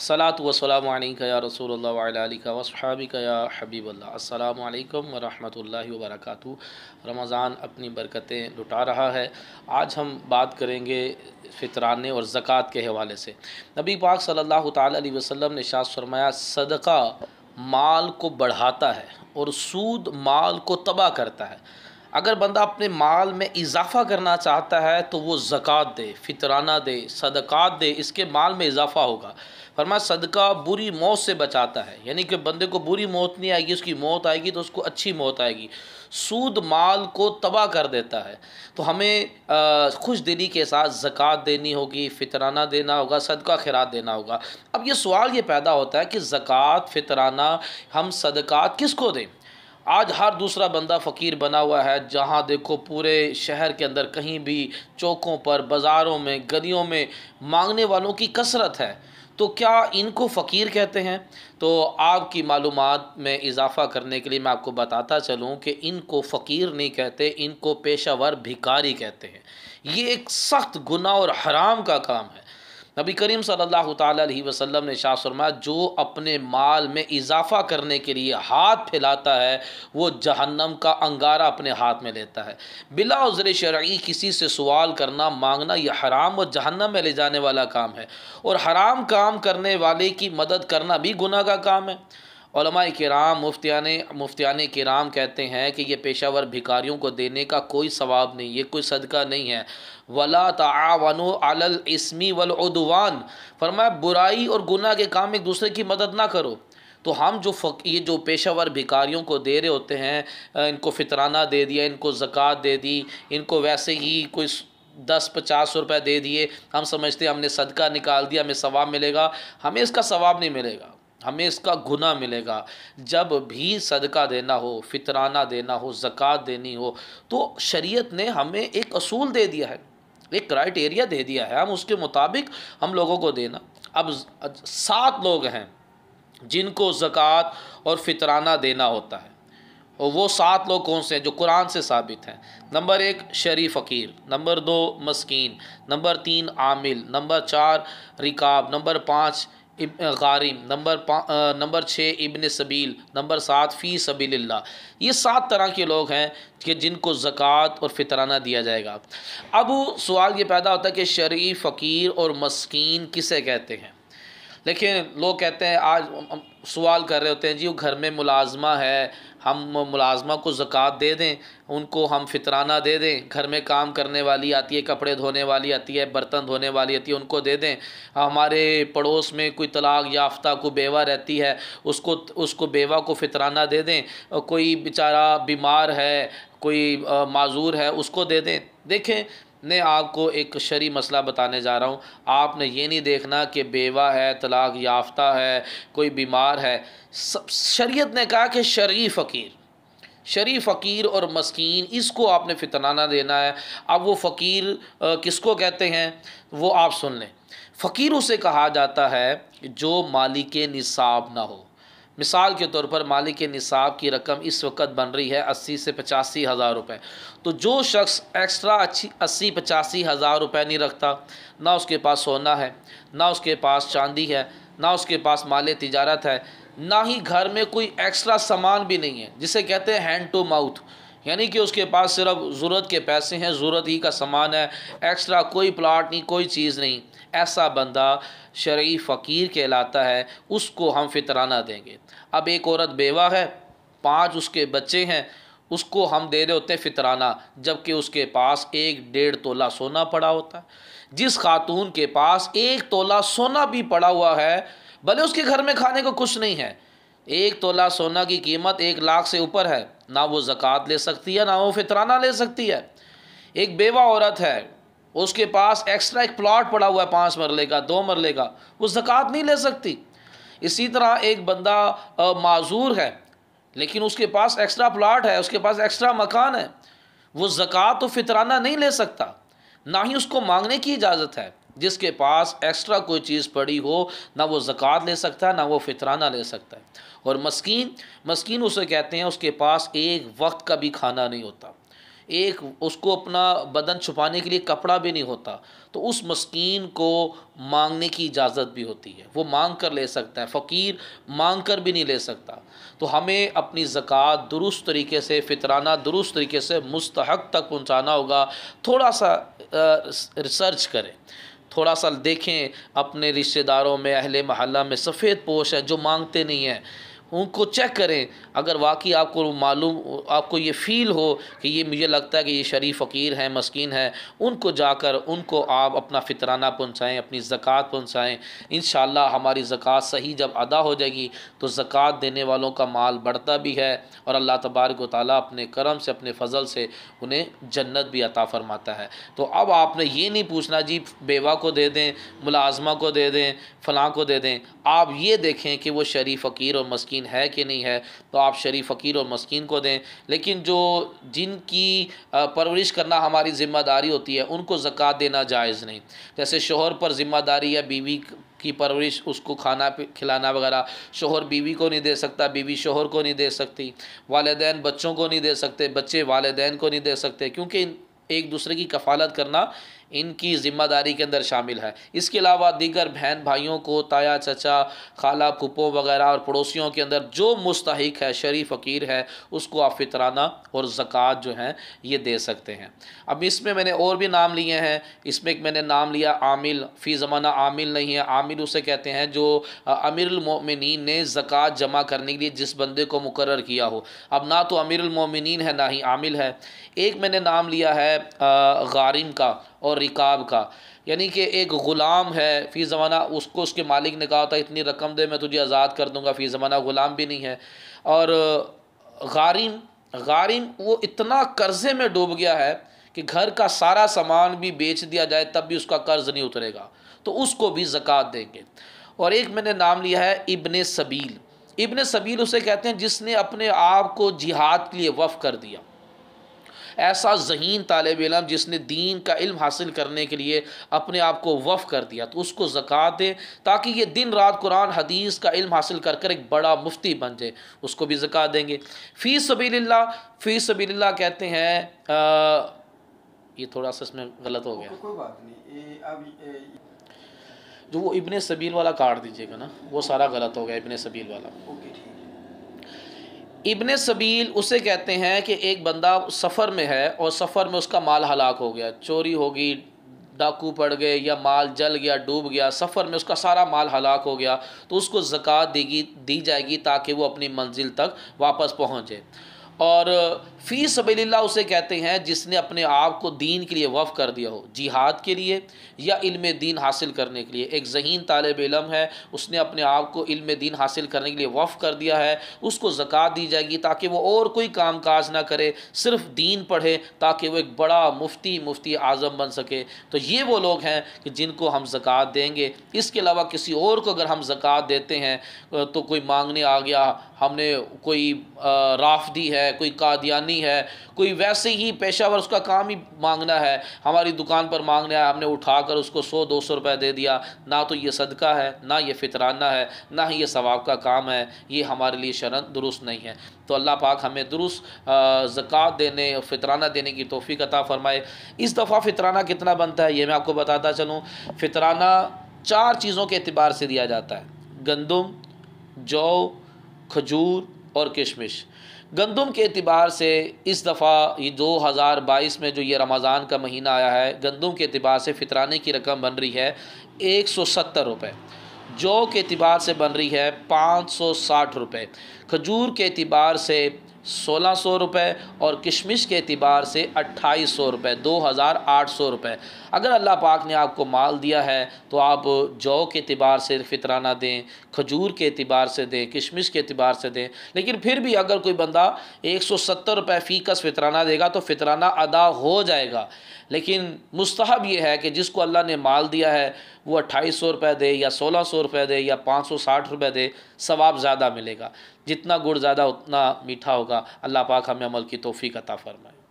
सलात वसलाम या रसूल का वसहाबी का या हबीबल्ला अल्लाम वरहमल रमज़ान अपनी बरकतें लुटा रहा है आज हम बात करेंगे फितराने और ज़क़़त के हवाले से नबी पाक सल्लल्लाहु अलैहि वसल्लम ने शाह फरमाया सदका माल को बढ़ाता है और सूद माल को तबाह करता है अगर बंदा अपने माल में इजाफ़ा करना चाहता है तो वो ज़क़़त दे फितराना दे सदक़ात दे इसके माल में इजाफ़ा होगा फरमा सदका बुरी मौत से बचाता है यानी कि बंदे को बुरी मौत नहीं आएगी उसकी मौत आएगी तो उसको अच्छी मौत आएगी सूद माल को तबाह कर देता है तो हमें खुश दिली के साथ ज़क़़त देनी होगी फितराना देना होगा सदका खैरात देना होगा अब ये सवाल ये पैदा होता है कि ज़क़़त फितराना हम सदक़ात किस को दें आज हर दूसरा बंदा फ़कीर बना हुआ है जहाँ देखो पूरे शहर के अंदर कहीं भी चौकों पर बाज़ारों में गलियों में मांगने वालों की कसरत है तो क्या इनको फ़कीर कहते हैं तो आपकी मालूम में इजाफ़ा करने के लिए मैं आपको बताता चलूँ कि इनको फ़कीर नहीं कहते इनको पेशावर भिकारी कहते हैं ये एक सख्त गुनाह और हराम का काम है नबी करीम सल्लल्लाहु अलैहि वसल्लम ने शाह फरमा जो अपने माल में इजाफ़ा करने के लिए हाथ फैलाता है वो जहन्नम का अंगारा अपने हाथ में लेता है बिला उज़र शर्य किसी से सवाल करना मांगना यह हराम और जहन्नम में ले जाने वाला काम है और हराम काम करने वाले की मदद करना भी गुना का काम है कराम मुफ्तियाने मुफ्तियान कराम कहते हैं कि यह पेशावर भिकारियों को देने का कोई सवाब नहीं ये कोई सदका नहीं है वला तावन अलल इसमी वलउदवान फरमाया बुराई और गुनाह के काम एक दूसरे की मदद ना करो तो हम जो फक ये जो पेशावर भिकारियों को दे रहे होते हैं इनको फितराना दे दिया इनको ज़क़़त दे दी इनको वैसे ही कोई दस पचास रुपये दे दिए हम समझते हैं हमने सदका निकाल दिया हमें सवाब मिलेगा हमें इसका सवाब नहीं मिलेगा हमें इसका गुना मिलेगा जब भी सदका देना हो फितराना देना हो ज़क़़त देनी हो तो शरीयत ने हमें एक असूल दे दिया है एक क्राइटेरिया दे दिया है हम उसके मुताबिक हम लोगों को देना अब सात लोग हैं जिनको ज़क़़त और फितराना देना होता है और वो सात लोग कौन से हैं जो कुरान से साबित हैं नंबर एक शरी फ़कीर नंबर दो मस्किन नंबर तीन आमिल नंबर चार रिकाब नंबर पाँच गारिम नंबर नंबर छः इबन सबील नंबर सात फ़ी सबील ये सात तरह के लोग हैं कि जिनको ज़क़़त और फितराना दिया जाएगा अब सवाल ये पैदा होता है कि शरीफ फ़कीर और मस्किन किसे कहते हैं लेकिन लोग कहते हैं आज सवाल कर रहे होते हैं जी वो घर में मुलाजमा है हम मुलाजमा को ज़क़़त दे दें उनको हम फितराना दे दें घर में काम करने वाली आती है कपड़े धोने वाली आती है बर्तन धोने वाली आती है उनको दे दें हमारे पड़ोस में कोई तलाक याफ्ता को बेवा रहती है उसको उसको बेवा को फितराना दे दें कोई बेचारा बीमार है कोई माजूर है उसको दे दें देखें मैं आपको एक शरी मसला बताने जा रहा हूँ आपने ये नहीं देखना कि बेवा है तलाक याफ्ता है कोई बीमार है सब शरीयत ने कहा कि शरी फ़कीर शरी फ़कीर और मस्किन इसको आपने फितनाना देना है अब वो फ़कीर किसको कहते हैं वो आप सुन लें फ़कीर उसे कहा जाता है जो मालिक निसाब ना हो मिसाल के तौर पर मालिक के निसाब की रकम इस वक्त बन रही है अस्सी से पचासी हज़ार रुपये तो जो शख्स एक्स्ट्रा अच्छी अस्सी पचासी हज़ार रुपये नहीं रखता ना उसके पास सोना है ना उसके पास चांदी है ना उसके पास माल तजारत है ना ही घर में कोई एक्स्ट्रा सामान भी नहीं है जिसे कहते हैं हैंड टू माउथ यानी कि उसके पास सिर्फ ज़रूरत के पैसे हैं ज़रूरत ही का सामान है एक्स्ट्रा कोई प्लाट नहीं कोई चीज़ नहीं ऐसा बंदा शर्य फ़कीर कहलाता है उसको हम फितराना देंगे अब एक औरत बेवा है पाँच उसके बच्चे हैं उसको हम दे रहे होते हैं फितराना जबकि उसके पास एक डेढ़ तोला सोना पड़ा होता है जिस खातून के पास एक तोला सोना भी पड़ा हुआ है भले उसके घर में खाने को कुछ नहीं है एक तोला सोना की कीमत एक लाख से ऊपर है ना वो ज़क़़त ले सकती है ना वो फितराना ले सकती है एक बेवा औरत है उसके पास एक्स्ट्रा एक प्लाट पड़ा हुआ है पाँच मरले का दो मरले का वो ज़क़़त नहीं ले सकती इसी तरह एक बंदा माजूर है लेकिन उसके पास एक्स्ट्रा प्लाट है उसके पास एक्स्ट्रा मकान है वो ज़क़़त व फितराना नहीं ले सकता ना ही उसको मांगने की इजाज़त है जिसके पास एक्स्ट्रा कोई चीज़ पड़ी हो ना वो ज़क़़त ले सकता है ना वो फितराना ले सकता है और मस्किन मस्किन उसे कहते हैं उसके पास एक वक्त का भी खाना नहीं होता एक उसको अपना बदन छुपाने के लिए कपड़ा भी नहीं होता तो उस मस्किन को मांगने की इजाज़त भी होती है वो मांग कर ले सकता है फ़कीर मांग कर भी नहीं ले सकता तो हमें अपनी ज़क़़त दुरुस्त तरीके से फितराना दुरुस्त तरीके से मुस्तक तक पहुँचाना होगा थोड़ा सा रिसर्च करें थोड़ा सा देखें अपने रिश्तेदारों में अहले महल्ला में सफ़ेद पोश है जो मांगते नहीं हैं उनको चेक करें अगर वाकई आपको मालूम आपको ये फ़ील हो कि ये मुझे लगता है कि ये शरीफ फ़कीर हैं मस्किन हैं उनको जाकर उनको आप अपना फितराना पहुँचाएँ अपनी ज़क़़त पहुँचाएँ इन हमारी ज़क़़त सही जब अदा हो जाएगी तो ज़क़़त देने वालों का माल बढ़ता भी है और अल्लाह तबारक ताली अपने करम से अपने फ़जल से उन्हें जन्नत भी अता फ़रमाता है तो अब आपने ये नहीं पूछना जी बेवा को दे दें मुलाजमा को दे दें फ़लाँ को दे दें आप ये देखें कि वो शरीफ फ़कीर और मस्किन मस्किन है कि नहीं है तो आप शरीफ फ़कीर और मस्किन को दें लेकिन जो जिनकी परवरिश करना हमारी ज़िम्मेदारी होती है उनको ज़क़़त देना जायज़ नहीं जैसे शोहर पर ज़िम्मेदारी या बीवी की परवरिश उसको खाना खिलाना वगैरह शोहर बीवी को नहीं दे सकता बीवी शोहर को नहीं दे सकती वालदेन बच्चों को नहीं दे सकते बच्चे वालदेन को नहीं दे सकते क्योंकि एक दूसरे की कफालत करना इनकी ज़िम्मेदारी के अंदर शामिल है इसके अलावा दीगर बहन भाइयों को ताया चचा खाला पुपो वगैरह और पड़ोसियों के अंदर जो मुस्तक है शरीफ फ़कीर है उसको आप फितराना और ज़क़़त जो हैं ये दे सकते हैं अब इसमें मैंने और भी नाम लिए हैं इसमें एक मैंने नाम लिया आमिल फ़ी ज़माना आमिल नहीं है आमिल उसे कहते हैं जो अमीरमिन ने ज़क़़त जमा करने के लिए जिस बंदे को मुकर किया हो अब ना तो अमीरमिन है ना ही आमिल है एक मैंने नाम लिया है गारिम का और रिकाब का यानी कि एक ग़ुलाम है फ़ी ज़माना उसको उसके मालिक ने कहा था इतनी रकम दे मैं तुझे आज़ाद कर दूँगा फ़ी ज़माना ग़ुलाम भी नहीं है और गारिम गारिम वो इतना कर्ज़े में डूब गया है कि घर का सारा सामान भी बेच दिया जाए तब भी उसका कर्ज़ नहीं उतरेगा तो उसको भी ज़क़़त देंगे और एक मैंने नाम लिया है इबन सबील इबन सबील उसे कहते हैं जिसने अपने आप को जिहाद के लिए वफ़ कर दिया ऐसा जहीन तालब इलम जिसने दीन का इल्म हासिल करने के लिए अपने आप को वफ़ कर दिया तो उसको ज़क़़त दें ताकि ये दिन रात कुरान हदीस का इल्म हासिल कर कर एक बड़ा मुफ्ती बन जाए उसको भी ज़क़़त देंगे फ़ी सबील्ला फ़ी सबील्ला कहते हैं ये थोड़ा सा इसमें गलत हो गया जो वो इबन सबील वाला काट दीजिएगा ना वो सारा गलत हो गया इबन सबील वाला ओके ठीक इबन सबील उसे कहते हैं कि एक बंदा सफ़र में है और सफ़र में उसका माल हलाक हो गया चोरी होगी डाकू पड़ गए या माल जल गया डूब गया सफ़र में उसका सारा माल हलाक हो गया तो उसको ज़क़़त देगी दी जाएगी ताकि वो अपनी मंजिल तक वापस पहुँचे और फ़ी सबील्ला उसे कहते हैं जिसने अपने आप को दीन के लिए वफ़ कर दिया हो जिहाद के लिए या इल्म दीन हासिल करने के लिए एक जहीन तालब इलम है उसने अपने आप को इल्म दीन हासिल करने के लिए वफ़ कर दिया है उसको ज़क़़त दी जाएगी ताकि वो और कोई काम काज ना करे सिर्फ दीन पढ़े ताकि वो एक बड़ा मुफ्ती मुफ्ती आज़म बन सके तो ये वो लोग हैं कि जिनको हम ज़क़़त देंगे इसके अलावा किसी और को अगर हम ज़क़़त देते हैं तो कोई मांगने आ गया हमने कोई राफदी है कोई कादियानी है कोई वैसे ही पेशावर उसका काम ही मांगना है हमारी दुकान पर मांगना है हमने उठा कर उसको सौ दो सौ रुपये दे दिया ना तो ये सदका है ना ये फितराना है ना ही ये सवाब का काम है ये हमारे लिए शरण दुरुस्त नहीं है तो अल्लाह पाक हमें दुरुस्त ज़क़़त देने और फितराना देने की तोफ़ी अता फ़रमाए इस दफ़ा फितराना कितना बनता है ये मैं आपको बताता चलूँ फितराना चार चीज़ों के अतबार से दिया जाता है गंदम जौ खजूर और किशमिश गंदम के अतबार से इस दफ़ा ये बाईस में जो ये रमज़ान का महीना आया है गंदम के अतबार से फितराने की रकम बन रही है एक सौ सत्तर रुपये जौ के अतबार से बन रही है पाँच सौ साठ रुपये खजूर के अतबार से सोलह सौ रुपये और किशमिश के अतबार से अट्ठाईस सौ रुपये दो हज़ार आठ सौ रुपये अगर अल्लाह पाक ने आपको माल दिया है तो आप जौ के अतबार से फितराना दें खजूर के अतबार से दें किशमिश के अतबार से दें लेकिन फिर भी अगर कोई बंदा एक सौ सत्तर रुपये फ़ीकस फितराना देगा तो फितराना अदा हो जाएगा लेकिन मुस्तहब यह है कि जिसको अल्लाह ने माल दिया है वो अट्ठाईस सौ रुपये दे या सोलह सौ रुपये दे या पाँच सौ साठ रुपये दे सवाब ज़्यादा मिलेगा जितना गुड़ ज़्यादा उतना मीठा होगा अल्लाह पाक हमें अमल की तोफ़ी का ताफ़रमाए